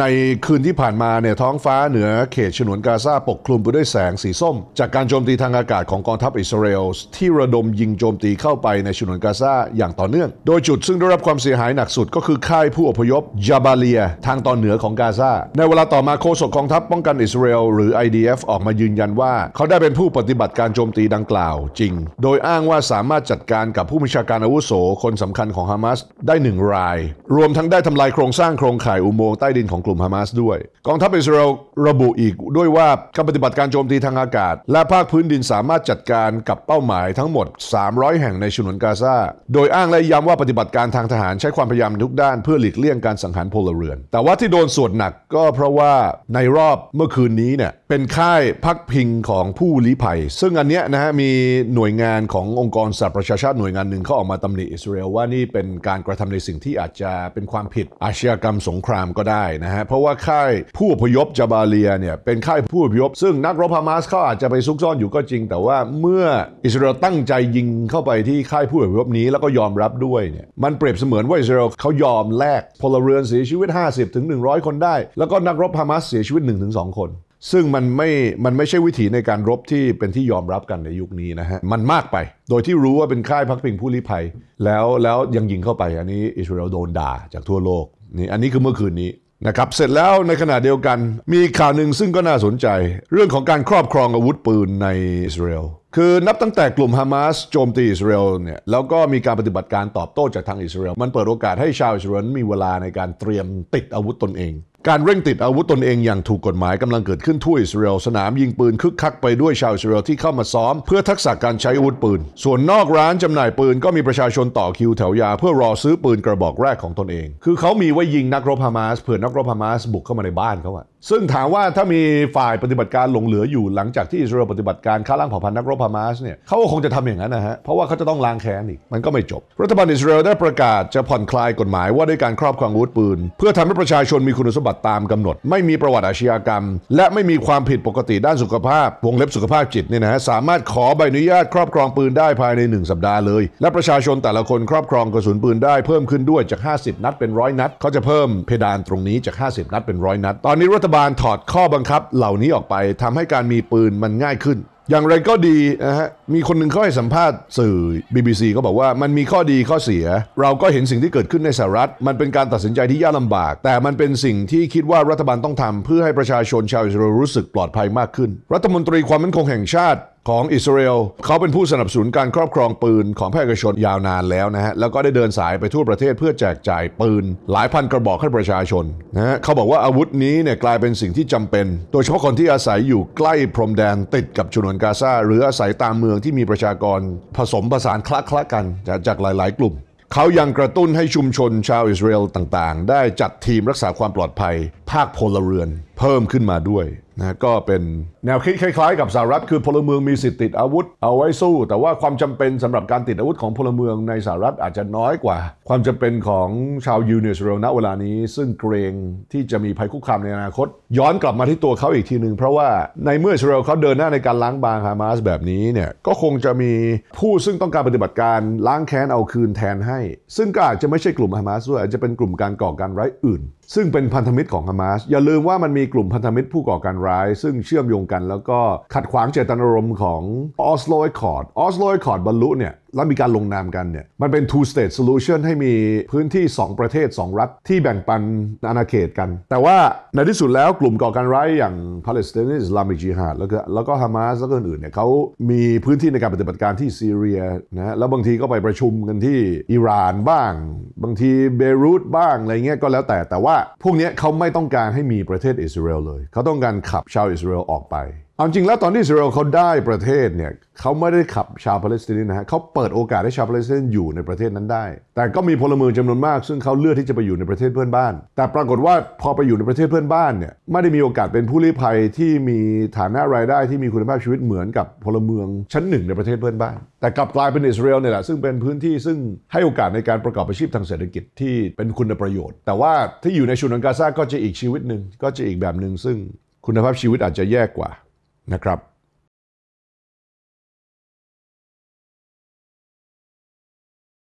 ในคืนที่ผ่านมาเนี่ยท้องฟ้าเหนือเขตฉนวนกาซาปกคลุมไปด้วยแสงสีส้มจากการโจมตีทางอากาศของกองทัพอิสราเอลที่ระดมยิงโจมตีเข้าไปในฉนวนกาซาอย่างต่อเนื่อง โดยจุดซึ่งได้รับความเสียหายหนักสุดก็คือค่ายผู้อพยพยาบาเลียทางตอนเหนือของกาซาในเวลาต่อมาโฆษกกองทัพป้องกันอิสราเอลหรือ IDF ออกมายืนยันว่า เขาได้เป็นผู้ปฏิบัติการโจมตีดังกล่าวจริง โดยอ้างว่าสามารถจัดการกับผู้มีชาการอาวุโส คนสำคัญของฮามาสได้หนึ่งราย รวมทั้งได้ทำลายโครงสร้างโครงข่ายอุโมงค์ใต้ดินของกลุ่มฮามาสด้วย กองทัพอิสราเอลระบุอีกด้วยว่าการปฏิบัติการโจมตีทางอากาศ และภาคพื้นดินสามารถจัดการกับเป้าหมายทั้งหมด 300 แห่งในชนวนกาซา โดยอ้างและย้ำว่าปฏิบัติการทางทหารใช้ความพยายามทุกด้านเพื่อหลีกเลี่ยงการสังหารพลเรือน แต่ว่าที่โดนส่วนหนักก็เพราะว่าในรอบเมื่อคืนนี้เนี่ยเป็นค่ายพักพิงของผู้ลี้ภัย ซึ่งอันเนี้ยนะฮะมีหน่วยงานขององค์กรสหประชาชาติหน่วยงานหนึ่งเขาออกมาตำหนิอิสราเอลว่านี่เป็นการกระทำในสิ่งที่อาจจะเป็นความผิดอาชญากรรมสงครามก็ได้ายนะฮะเพราะว่าค่ายผู้พยพจาบาเลียเนี่ยเป็นค่ายผู้พยพซึ่งนักรบฮามาสเขาอาจจะไปซุกซ่อนอยู่ก็จริง แต่ว่าเมื่ออิสราเอลตั้งใจยิงเข้าไปที่ค่ายผู้พยพนี้แล้วก็ยอมรับด้วยเนี่ยมันเปรียบเสมือนว่าอิสราเอลเขายอมแลกพลเรือนเสียชีวิต50-100ถึง100คนได้ แล้วก็นักรบฮามาสเสียชีวิต 1-2 คน ซึ่งมันไม่มันไม่ใช่วิถีในการรบที่เป็นที่ยอมรับกันในยุคนี้นะฮะมันมากไป โดยที่รู้ว่าเป็นค่ายพักพิงผู้ลี้ภัย แล้วแล้วยังยิงเข้าไปอันนี้อิสราเอลโดนด่าจากทั่วโลกนี่อันนี้คือเมื่อคืนนี้นะครับเสร็จแล้วในขณะเดียวกันมีข่าวหนึ่งซึ่งก็น่าสนใจ เรื่องของการครอบครองอาวุธปืนในอิสราเอลคือนับตั้งแต่กลุ่มฮามาสโจมตีอิสราเอลเนี่ยแล้วก็มีการปฏิบัติการตอบโต้จากทางอิสราเอลมันเปิดโอกาสให้ชาวอิสราเอลมีเวลาในการเตรียมติดอาวุธตนเองการเร่งติดอาวุธตนเองอย่างถูกกฎหมายกำลังเกิดขึ้นทั่วอิสราเอลสนามยิงปืนคึกคักไปด้วยชาวอิสราเอลที่เข้ามาซ้อม เพื่อทักษะการใช้อาวุธปืน ส่วนนอกร้านจำหน่ายปืน ก็มีประชาชนต่อคิวแถวยาเพื่อรอซื้อปืนกระบอกแรกของตนเอง คือเขามีไว้ยิงนักรบฮามาสเผื่อนักรบฮามาสบุกเข้ามาในบ้านเขาอะซึ่งถามว่าถ้ามีฝ่ายปฏิบัติการหลงเหลืออยู่หลังจากที่อิสราเอลปฏิบัติการฆ่าล้างเผ่าพันธุ์นักรบฮามาสเนี่ยเขาคงจะทำอย่างนั้นนะฮะเพราะว่าเขาจะต้องล้างแค้นอีกมันก็ไม่จบ รัฐบาลอิสราเอลได้ประกาศจะผ่อนคลายกฎหมายว่าด้วยการครอบครองอาวุธปืน เพื่อทำให้ประชาชนมีคุณสมบัติติตามกำหนดไม่มีประวัติอาชญากรรม และไม่มีความผิดปกติด้านสุขภาพ วงเล็บสุขภาพจิตเนี่ยนะฮะสามารถขอใบอนุญาตครอบครองปืนได้ภายใน 1 สัปดาห์เลยและประชาชนแต่ละคนครอบครองกระสุนปืนได้เพิ่มขึ้นด้วยจาก 50 นัดเป็นร้อยนัดเขาจะเพิ่มเพดานตรงนี้จาก 50นัดเป็นร้อยนัดตอนนี้รัฐบาลถอดข้อบังคับ เหล่านี้ออกไปทำให้การมีปืนมันง่ายขึ้นอย่างไรก็ดีนะฮะ มีคนหนึ่งเขาให้สัมภาษณ์ สื่อ BBC ก็บอกว่ามันมีข้อดีข้อเสีย เราก็เห็นสิ่งที่เกิดขึ้นในสหรัฐ มันเป็นการตัดสินใจที่ยากลาบาก แต่มันเป็นสิ่งที่คิดว่ารัฐบาลต้องทำ เพื่อให้ประชาชนชาวอิสราเอลรู้สึกปลอดภัยมากขึ้น รัฐมนตรีความมั่นคงแห่งชาติของอิสราเอลเขาเป็นผู้สนับสนุนการครอบครองปืนของภาคเอกชนยาวนานแล้วนะฮะ แล้วก็ได้เดินสายไปทั่วประเทศเพื่อแจกจ่ายปืน หลายพันกระบอกให้ประชาชนนะฮะเขาบอกว่าอาวุธนี้เนี่ยกลายเป็นสิ่งที่จำเป็น โดยเฉพาะคนที่อาศัยอยู่ใกล้พรมแดนติดกับชนวนกาซาหรืออาศัยตามเมืองที่มีประชากรผสมผสานคละคละกันจากหลาย ๆ กลุ่ม เขายังกระตุ้นให้ชุมชนชาวอิสราเอลต่าง ๆ ได้จัดทีมรักษาความปลอดภัย ภาคพลเรือน เพิ่มขึ้นมาด้วยนะก็เป็น แนวคิดคล้ายๆ กับสหรัฐคือพลเมืองมีสิทธิ์ติดอาวุธเอาไว้สู้ แต่ว่าความจำเป็นสำหรับการติดอาวุธของพลเมืองในสหรัฐอาจจะน้อยกว่า ความจำเป็นของชาวยูเนสเรลณเวลานี้ ซึ่งเกรงที่จะมีภัยคุกคามในอนาคต ย้อนกลับมาที่ตัวเขาอีกทีหนึ่งเพราะว่าในเมื่อรเชลเขาเดินหน้าในการล้างบางฮามาสแบบนี้เนี่ยก็คงจะมีผู้ซึ่งต้องการปฏิบัติการล้างแค้นเอาคืนแทนให้ซึ่งก็อาจจะไม่ใช่กลุ่มฮามาสด้วยอาจจะเป็นกลุ่มการก่อการร้ายอื่น ซึ่งเป็นพันธมิตรของฮามาส อย่าลืมว่ามันมีกลุ่มพันธมิตรผู้ก่อการร้ายซึ่งเชื่อมโยงกันแล้วก็ขัดขวางเจตนารมณ์ของออสโลไอคอร์ดออสโลไอคอร์ดบรรลุเนี่ยแล้วมีการลงนามกันเนี่ยมันเป็น two state solution ให้มีพื้นที่ 2 ประเทศ 2 รัฐ ที่แบ่งปันอาณาเขตกัน แต่ว่าในที่สุดแล้วกลุ่มก่อการร้ายอย่างปาเลสไตน์อิสลามิกจิฮาดแล้วก็แล้วก็ฮามาส แล้วก็อื่นเนี่ยเขามีพื้นที่ในการปฏิบัติการที่ซีเรียนะแล้วบางทีก็ไปประชุมกันที่อิหร่านบ้าง บางทีเบรุตบ้างอะไรเงี้ยก็แล้วแต่แต่ว่าพวกนี้เขาไม่ต้องการให้มีประเทศอิสราเอลเลยเขาต้องการขับชาวอิสราเอลออกไปเอาจริงแล้ว ตอนที่อิสราเอลเขาได้ประเทศเนี่ยเขาไม่ได้ขับชาวปาเลสไตน์นะฮะเขาเปิดโอกาสให้ชาวปาเลสไตน์อยู่ในประเทศนั้นได้แต่ก็มีพลเมืองจำนวนมากซึ่งเขาเลือกที่จะไปอยู่ในประเทศเพื่อนบ้าน แต่ปรากฏว่าพอไปอยู่ในประเทศเพื่อนบ้านเนี่ยไม่ได้มีโอกาสเป็นผู้ลี้ภัยที่มีฐานะรายได้ที่มีคุณภาพชีวิตเหมือนกับพลเมืองชั้นหนึ่งในประเทศเพื่อนบ้าน แต่กลับกลายเป็นอิสราเอลเนี่ยแหละซึ่งเป็นพื้นที่ซึ่ง ให้โอกาสในการประกอบอาชีพทางเศรษฐกิจที่เป็นคุณประโยชน์ แต่ว่าที่อยู่ในชุนังกาซาก็จะอีกชีวิตหนึ่งก็จะอีกแบบหนึ่งซึ่ง คุณภาพชีวิตอาจจะแย่กว่านะครับ